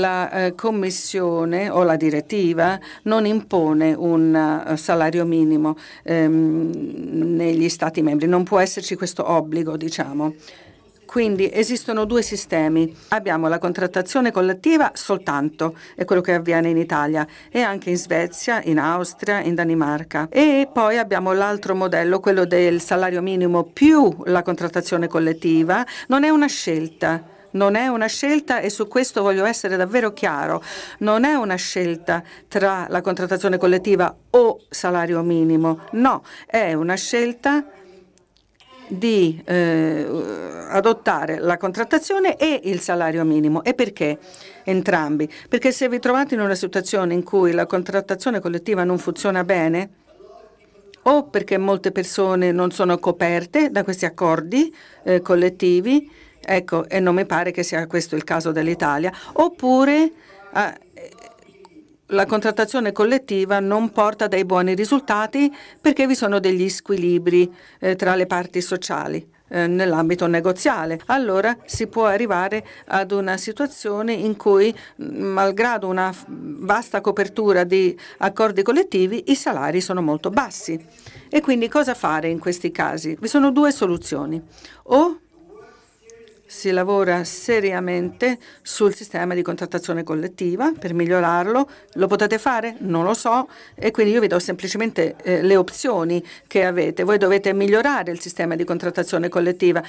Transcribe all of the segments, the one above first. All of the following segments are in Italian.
La eh, Commissione o la direttiva non impone un eh, salario minimo ehm, negli Stati membri, non può esserci questo obbligo, diciamo. Quindi esistono due sistemi. Abbiamo la contrattazione collettiva soltanto, è quello che avviene in Italia e anche in Svezia, in Austria, in Danimarca. E poi abbiamo l'altro modello, quello del salario minimo più la contrattazione collettiva. Non è una scelta non è una scelta e su questo voglio essere davvero chiaro, non è una scelta tra la contrattazione collettiva o salario minimo, no, è una scelta di eh, adottare la contrattazione e il salario minimo. E perché entrambi? Perché se vi trovate in una situazione in cui la contrattazione collettiva non funziona bene, o perché molte persone non sono coperte da questi accordi eh, collettivi, Ecco, e non mi pare che sia questo il caso dell'Italia. Oppure ah, eh, la contrattazione collettiva non porta dei buoni risultati perché vi sono degli squilibri eh, tra le parti sociali eh, nell'ambito negoziale. Allora si può arrivare ad una situazione in cui, mm, malgrado una vasta copertura di accordi collettivi, i salari sono molto bassi. E quindi cosa fare in questi casi? Vi sono due soluzioni. O si lavora seriamente sul sistema di contrattazione collettiva per migliorarlo. Lo potete fare? Non lo so e quindi io vi do semplicemente eh, le opzioni che avete. Voi dovete migliorare il sistema di contrattazione collettiva.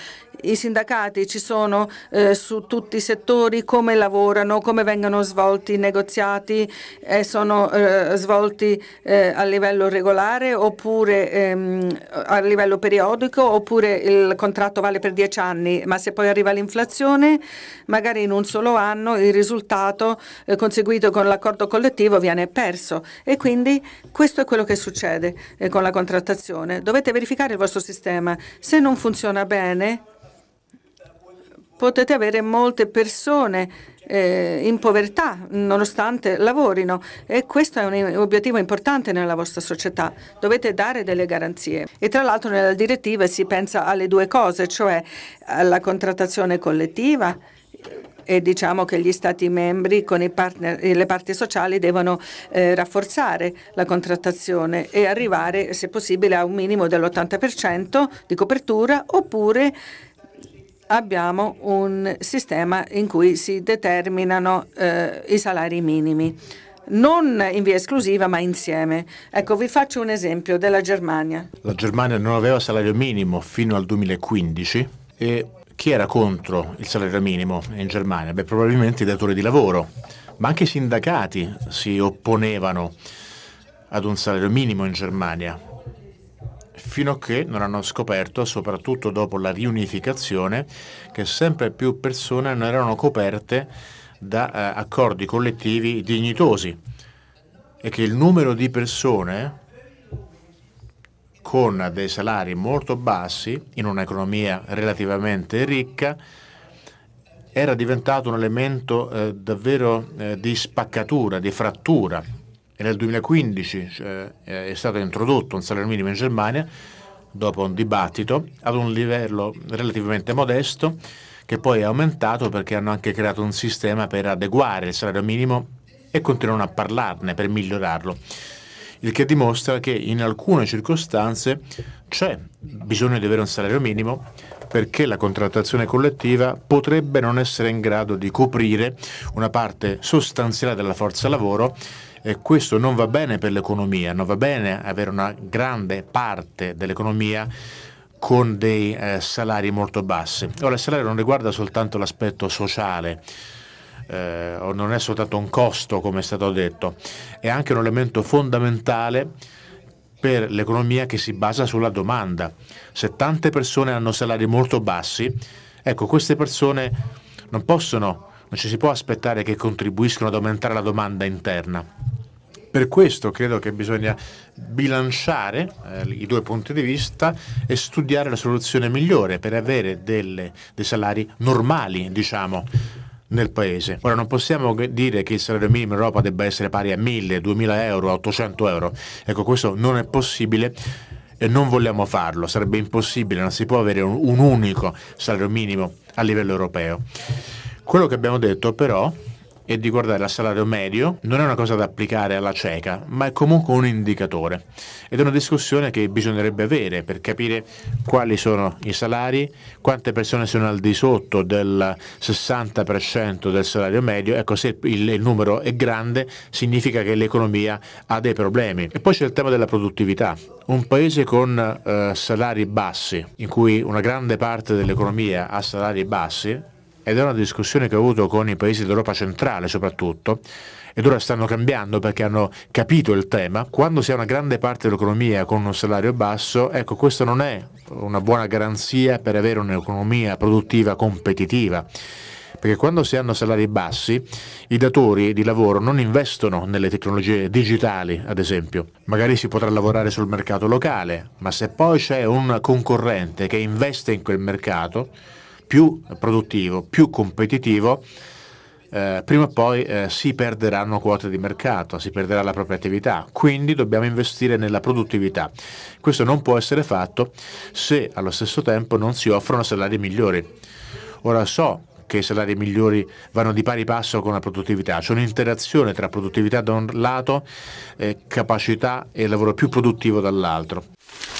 I sindacati ci sono eh, su tutti i settori, come lavorano, come vengono svolti i negoziati, eh, sono eh, svolti eh, a livello regolare oppure ehm, a livello periodico oppure il contratto vale per dieci anni, ma se poi arriva l'inflazione magari in un solo anno il risultato eh, conseguito con l'accordo collettivo viene perso e quindi questo è quello che succede eh, con la contrattazione. Dovete verificare il vostro sistema. Se non funziona bene potete avere molte persone eh, in povertà nonostante lavorino e questo è un obiettivo importante nella vostra società. Dovete dare delle garanzie e tra l'altro nella direttiva si pensa alle due cose, cioè alla contrattazione collettiva eh, e diciamo che gli Stati membri con partner, le parti sociali devono eh, rafforzare la contrattazione e arrivare, se possibile, a un minimo dell'80% di copertura oppure abbiamo un sistema in cui si determinano eh, i salari minimi non in via esclusiva ma insieme. Ecco, vi faccio un esempio della Germania. La Germania non aveva salario minimo fino al 2015 e chi era contro il salario minimo in Germania? Beh, probabilmente i datori di lavoro, ma anche i sindacati si opponevano ad un salario minimo in Germania fino a che non hanno scoperto, soprattutto dopo la riunificazione, che sempre più persone non erano coperte da eh, accordi collettivi dignitosi e che il numero di persone con dei salari molto bassi in un'economia relativamente ricca era diventato un elemento eh, davvero eh, di spaccatura, di frattura e nel 2015 cioè, eh, eh, è stato introdotto un salario minimo in Germania dopo un dibattito ad un livello relativamente modesto che poi è aumentato perché hanno anche creato un sistema per adeguare il salario minimo e continuano a parlarne per migliorarlo. Il che dimostra che in alcune circostanze c'è bisogno di avere un salario minimo perché la contrattazione collettiva potrebbe non essere in grado di coprire una parte sostanziale della forza lavoro e questo non va bene per l'economia, non va bene avere una grande parte dell'economia con dei eh, salari molto bassi. Ora il salario non riguarda soltanto l'aspetto sociale, eh, non è soltanto un costo come è stato detto, è anche un elemento fondamentale per l'economia che si basa sulla domanda. Se tante persone hanno salari molto bassi, ecco, queste persone non possono, non ci si può aspettare che contribuiscano ad aumentare la domanda interna. Per questo credo che bisogna bilanciare eh, i due punti di vista e studiare la soluzione migliore per avere delle, dei salari normali, diciamo nel paese. Ora non possiamo dire che il salario minimo in Europa debba essere pari a 1000, 2000 euro, 800 euro. Ecco, questo non è possibile e non vogliamo farlo, sarebbe impossibile, non si può avere un, un unico salario minimo a livello europeo. Quello che abbiamo detto però e di guardare al salario medio non è una cosa da applicare alla cieca, ma è comunque un indicatore. Ed è una discussione che bisognerebbe avere per capire quali sono i salari, quante persone sono al di sotto del 60% del salario medio. Ecco, se il, il numero è grande significa che l'economia ha dei problemi. E poi c'è il tema della produttività. Un paese con eh, salari bassi, in cui una grande parte dell'economia ha salari bassi, ed è una discussione che ho avuto con i paesi d'Europa centrale soprattutto, ed ora stanno cambiando perché hanno capito il tema, quando si ha una grande parte dell'economia con un salario basso, ecco questa non è una buona garanzia per avere un'economia produttiva competitiva. Perché quando si hanno salari bassi, i datori di lavoro non investono nelle tecnologie digitali, ad esempio. Magari si potrà lavorare sul mercato locale, ma se poi c'è un concorrente che investe in quel mercato, più produttivo, più competitivo, eh, prima o poi eh, si perderanno quote di mercato, si perderà la propria attività, quindi dobbiamo investire nella produttività. Questo non può essere fatto se allo stesso tempo non si offrono salari migliori. Ora so che i salari migliori vanno di pari passo con la produttività, c'è un'interazione tra produttività da un lato, e capacità e lavoro più produttivo dall'altro.